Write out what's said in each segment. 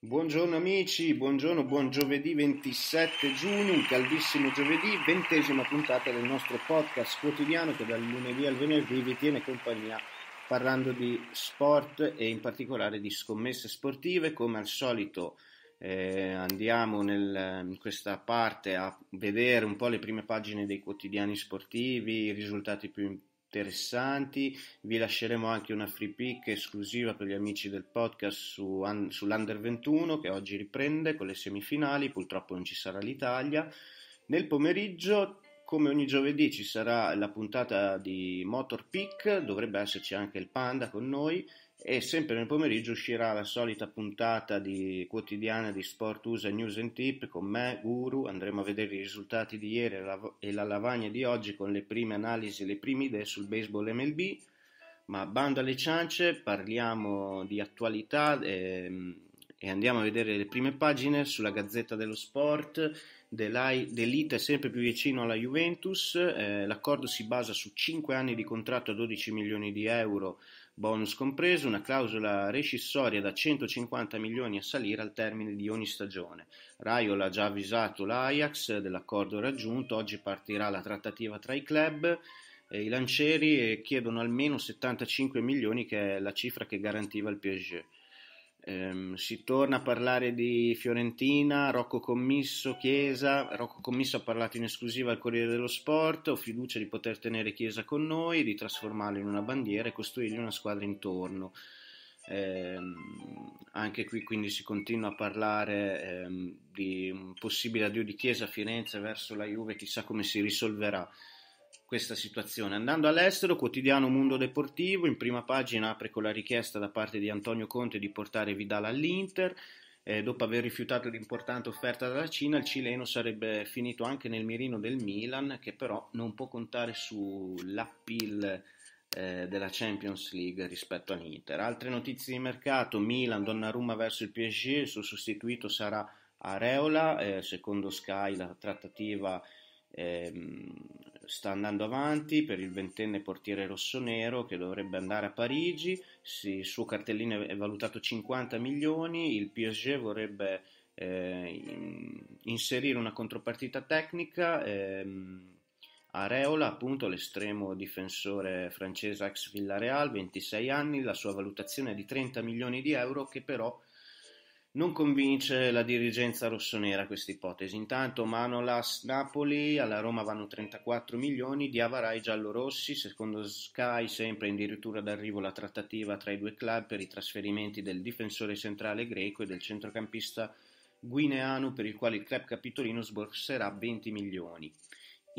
Buongiorno amici, buongiorno, buon giovedì 27 giugno, un caldissimo giovedì, ventesima puntata del nostro podcast quotidiano che dal lunedì al venerdì vi tiene compagnia parlando di sport e in particolare di scommesse sportive. Come al solito eh, andiamo nel, in questa parte a vedere un po' le prime pagine dei quotidiani sportivi, i risultati più importanti interessanti. Vi lasceremo anche una free pick esclusiva per gli amici del podcast su, un, sull'Under 21 che oggi riprende con le semifinali. Purtroppo non ci sarà l'Italia. Nel pomeriggio, come ogni giovedì, ci sarà la puntata di Motor Peak. Dovrebbe esserci anche il Panda con noi e sempre nel pomeriggio uscirà la solita puntata di, quotidiana di Sport USA News and Tip con me, Guru, andremo a vedere i risultati di ieri e la lavagna di oggi con le prime analisi e le prime idee sul baseball MLB, ma bando alle ciance, parliamo di attualità e, ehm, e andiamo a vedere le prime pagine sulla Gazzetta dello Sport. Dell'Elite è sempre più vicino alla Juventus, eh, l'accordo si basa su 5 anni di contratto a 12 milioni di euro bonus compreso, una clausola rescissoria da 150 milioni a salire al termine di ogni stagione. Raiola ha già avvisato l'Ajax dell'accordo raggiunto, oggi partirà la trattativa tra i club. E I lancieri chiedono almeno 75 milioni, che è la cifra che garantiva il Piaget. Ehm, si torna a parlare di Fiorentina, Rocco Commisso, Chiesa. Rocco Commisso ha parlato in esclusiva al Corriere dello Sport. Ho fiducia di poter tenere Chiesa con noi, di trasformarlo in una bandiera e costruirgli una squadra intorno. Eh, anche qui quindi si continua a parlare eh, di un possibile addio di Chiesa a Firenze verso la Juve, chissà come si risolverà questa situazione. Andando all'estero, quotidiano Mundo Deportivo in prima pagina apre con la richiesta da parte di Antonio Conte di portare Vidal all'Inter. Eh, dopo aver rifiutato l'importante offerta dalla Cina, il cileno sarebbe finito anche nel mirino del Milan, che però non può contare sull'appeal eh, della Champions League rispetto all'Inter. Altre notizie di mercato, Milan, Donnarumma verso il PSG, il suo sostituito sarà Areola, eh, secondo Sky la trattativa ehm, sta andando avanti per il ventenne portiere rossonero che dovrebbe andare a Parigi, il suo cartellino è valutato 50 milioni, il PSG vorrebbe eh, inserire una contropartita tecnica. Ehm, a Reola, appunto l'estremo difensore francese ex Villareal, 26 anni, la sua valutazione è di 30 milioni di euro che però non convince la dirigenza rossonera questa ipotesi. Intanto Manolas Napoli, alla Roma vanno 34 milioni, di Avarai giallorossi, secondo Sky sempre addirittura d'arrivo la trattativa tra i due club per i trasferimenti del difensore centrale greco e del centrocampista guineano per il quale il club capitolino sborserà 20 milioni.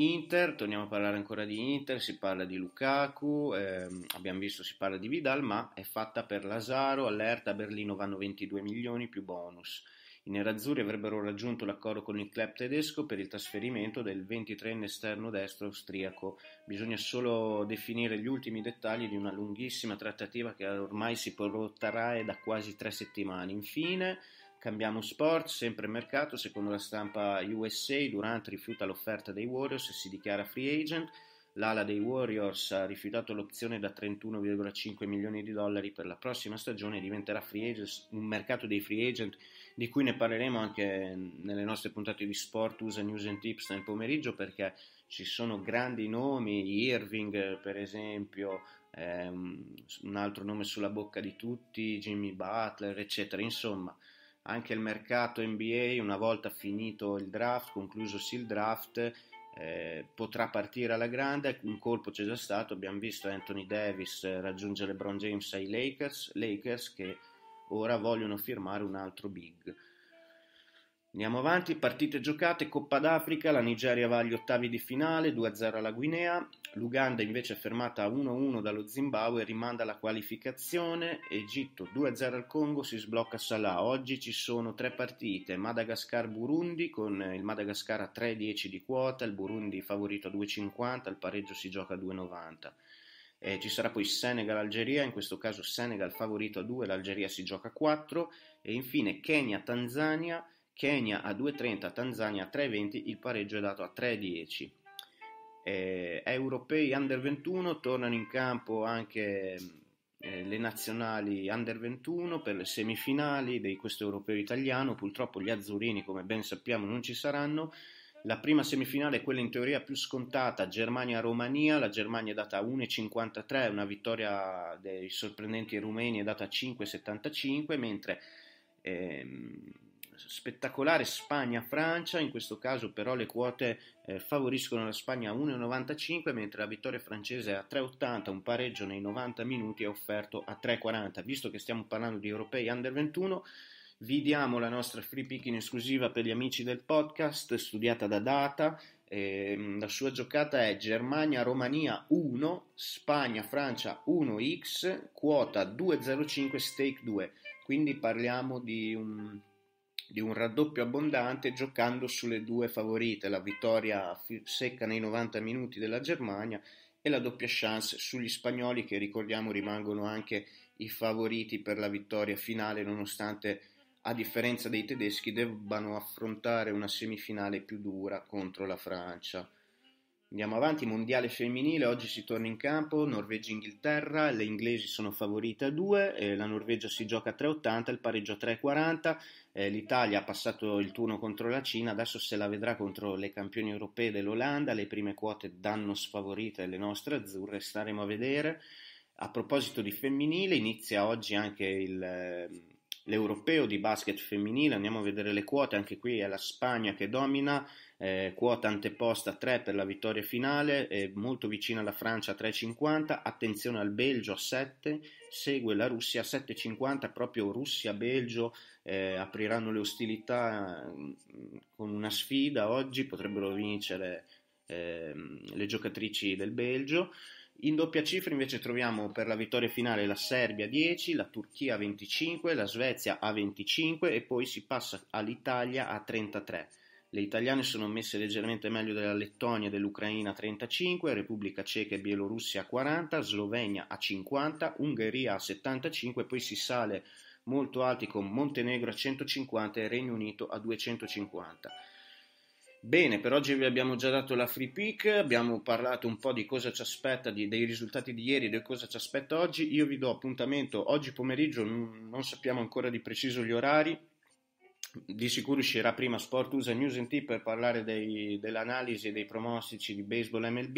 Inter, torniamo a parlare ancora di Inter, si parla di Lukaku, ehm, abbiamo visto si parla di Vidal, ma è fatta per Lazaro, allerta a Berlino vanno 22 milioni più bonus. I nerazzurri avrebbero raggiunto l'accordo con il club tedesco per il trasferimento del 23enne esterno destro austriaco. Bisogna solo definire gli ultimi dettagli di una lunghissima trattativa che ormai si protrae da quasi tre settimane. Infine, Cambiamo sport, sempre mercato, secondo la stampa USA, Durant rifiuta l'offerta dei Warriors e si dichiara free agent. L'ala dei Warriors ha rifiutato l'opzione da 31,5 milioni di dollari per la prossima stagione e diventerà agent, un mercato dei free agent di cui ne parleremo anche nelle nostre puntate di Sport, USA, News and Tips nel pomeriggio perché ci sono grandi nomi, Irving per esempio, ehm, un altro nome sulla bocca di tutti, Jimmy Butler eccetera, insomma anche il mercato NBA, una volta finito il draft, conclusosi il draft, eh, potrà partire alla grande. Un colpo c'è già stato, abbiamo visto Anthony Davis raggiungere LeBron James ai Lakers, Lakers che ora vogliono firmare un altro big. Andiamo avanti, partite giocate, Coppa d'Africa, la Nigeria va agli ottavi di finale, 2-0 alla Guinea, l'Uganda invece è fermata a 1-1 dallo Zimbabwe, rimanda la qualificazione, Egitto 2-0 al Congo, si sblocca Salah, oggi ci sono tre partite, Madagascar-Burundi con il Madagascar a 3-10 di quota, il Burundi favorito a 2,50, il pareggio si gioca a 2,90. Eh, ci sarà poi Senegal-Algeria, in questo caso Senegal favorito a 2, l'Algeria si gioca a 4 e infine Kenya-Tanzania Kenya a 2,30, Tanzania a 3,20, il pareggio è dato a 3,10. Eh, europei under 21 tornano in campo anche eh, le nazionali under 21 per le semifinali di questo europeo italiano. Purtroppo gli azzurini, come ben sappiamo, non ci saranno. La prima semifinale è quella in teoria più scontata, Germania-Romania, la Germania è data a 1,53, una vittoria dei sorprendenti rumeni è data a 5,75, mentre ehm, spettacolare Spagna-Francia, in questo caso però le quote eh, favoriscono la Spagna a 1,95 mentre la vittoria francese a 3,80, un pareggio nei 90 minuti è offerto a 3,40. Visto che stiamo parlando di europei under 21, vi diamo la nostra free pick in esclusiva per gli amici del podcast, studiata da Data. Eh, la sua giocata è Germania-Romania 1, Spagna-Francia 1x, quota 2,05 stake 2. Quindi parliamo di un di un raddoppio abbondante giocando sulle due favorite, la vittoria secca nei 90 minuti della Germania e la doppia chance sugli spagnoli che ricordiamo rimangono anche i favoriti per la vittoria finale nonostante a differenza dei tedeschi debbano affrontare una semifinale più dura contro la Francia. Andiamo avanti, mondiale femminile, oggi si torna in campo, Norvegia-Inghilterra, le inglesi sono favorite a 2, eh, la Norvegia si gioca a 3,80, il pareggio a 3,40, eh, l'Italia ha passato il turno contro la Cina, adesso se la vedrà contro le campioni europee dell'Olanda, le prime quote danno sfavorite le nostre azzurre, staremo a vedere. A proposito di femminile, inizia oggi anche il... Eh, l'europeo di basket femminile, andiamo a vedere le quote, anche qui è la Spagna che domina, eh, quota anteposta 3 per la vittoria finale, eh, molto vicina alla Francia 3,50, attenzione al Belgio a 7, segue la Russia a 7,50, proprio Russia-Belgio eh, apriranno le ostilità mm, con una sfida oggi, potrebbero vincere ehm, le giocatrici del Belgio. In doppia cifra invece troviamo per la vittoria finale la Serbia 10, la Turchia 25, la Svezia a 25 e poi si passa all'Italia a 33. Le italiane sono messe leggermente meglio della Lettonia e dell'Ucraina a 35, Repubblica Ceca e Bielorussia a 40, Slovenia a 50, Ungheria a 75 poi si sale molto alti con Montenegro a 150 e Regno Unito a 250. Bene, per oggi vi abbiamo già dato la free pick, abbiamo parlato un po' di cosa ci aspetta, di, dei risultati di ieri e di cosa ci aspetta oggi. Io vi do appuntamento oggi pomeriggio, non sappiamo ancora di preciso gli orari. Di sicuro uscirà prima Sport Usa News and Tip per parlare dei, dell'analisi e dei pronostici di baseball MLB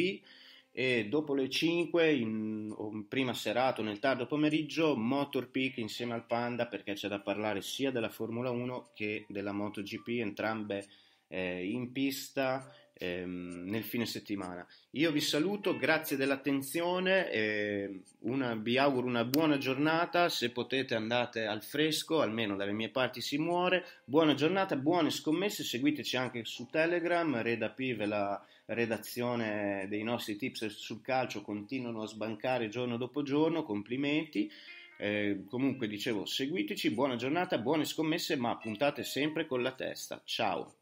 e dopo le 5 in, in prima serata o nel tardo pomeriggio Motor Peak insieme al Panda perché c'è da parlare sia della Formula 1 che della MotoGP, entrambe eh, in pista ehm, nel fine settimana. Io vi saluto, grazie dell'attenzione, eh, una, vi auguro una buona giornata, se potete andate al fresco, almeno dalle mie parti si muore, buona giornata, buone scommesse, seguiteci anche su Telegram, Reda Pive la redazione dei nostri tips sul calcio continuano a sbancare giorno dopo giorno, complimenti. Eh, comunque dicevo, seguiteci, buona giornata, buone scommesse, ma puntate sempre con la testa. Ciao!